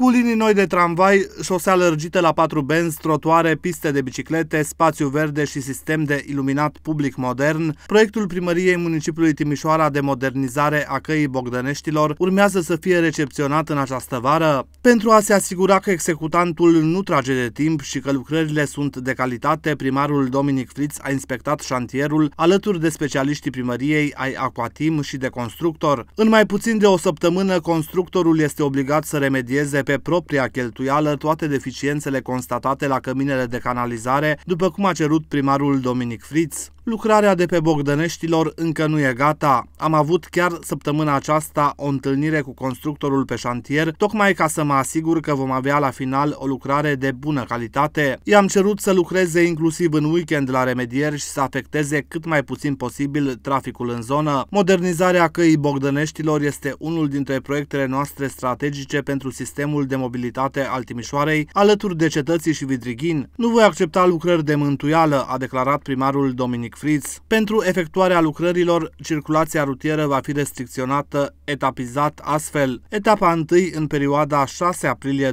cu linii noi de tramvai, șosea lărgită la patru benzi, trotuare, piste de biciclete, spațiu verde și sistem de iluminat public modern, proiectul primăriei municipiului Timișoara de modernizare a căii Bogdăneștilor urmează să fie recepționat în această vară. Pentru a se asigura că executantul nu trage de timp și că lucrările sunt de calitate, primarul Dominic Fritz a inspectat șantierul alături de specialiștii primăriei ai Aquatim și de constructor. În mai puțin de o săptămână, constructorul este obligat să remedieze pe propria cheltuială toate deficiențele constatate la căminele de canalizare, după cum a cerut primarul Dominic Fritz. Lucrarea de pe Bogdăneștilor încă nu e gata. Am avut chiar săptămâna aceasta o întâlnire cu constructorul pe șantier, tocmai ca să mă asigur că vom avea la final o lucrare de bună calitate. I-am cerut să lucreze inclusiv în weekend la remedieri și să afecteze cât mai puțin posibil traficul în zonă. Modernizarea căii Bogdăneștilor este unul dintre proiectele noastre strategice pentru sistemul de mobilitate al Timișoarei, alături de cetății și Vidrighin. Nu voi accepta lucrări de mântuială, a declarat primarul Dominic Fritz. Pentru efectuarea lucrărilor, circulația rutieră va fi restricționată etapizat astfel. Etapa 1 în perioada 6 aprilie 2024-7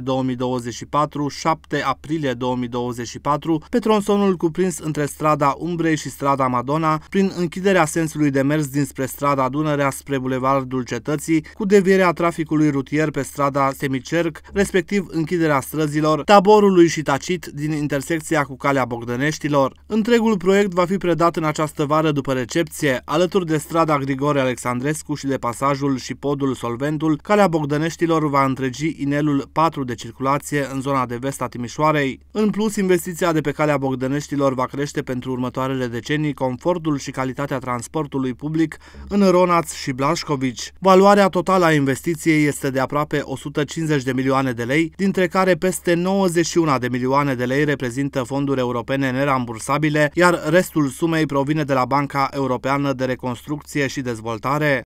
aprilie 2024 pe tronsonul cuprins între strada Umbrei și strada Madonna prin închiderea sensului de mers dinspre strada Dunărea spre Bulevardul Cetății cu devierea traficului rutier pe strada Semicerc, respectiv închiderea străzilor Taborului și Tacit din intersecția cu calea Bogdăneștilor. Întregul proiect va fi predat dat în această vară după recepție, alături de strada Grigore Alexandrescu și de pasajul și podul Solventul, calea Bogdăneștilor va întregi inelul 4 de circulație în zona de vest a Timișoarei. În plus, investiția de pe calea Bogdăneștilor va crește pentru următoarele decenii confortul și calitatea transportului public în Ronaț și Blașcovici. Valoarea totală a investiției este de aproape 150 de milioane de lei, dintre care peste 91 de milioane de lei reprezintă fonduri europene nerambursabile, iar restul sumei sumei provine de la Banca Europeană de Reconstrucție și Dezvoltare.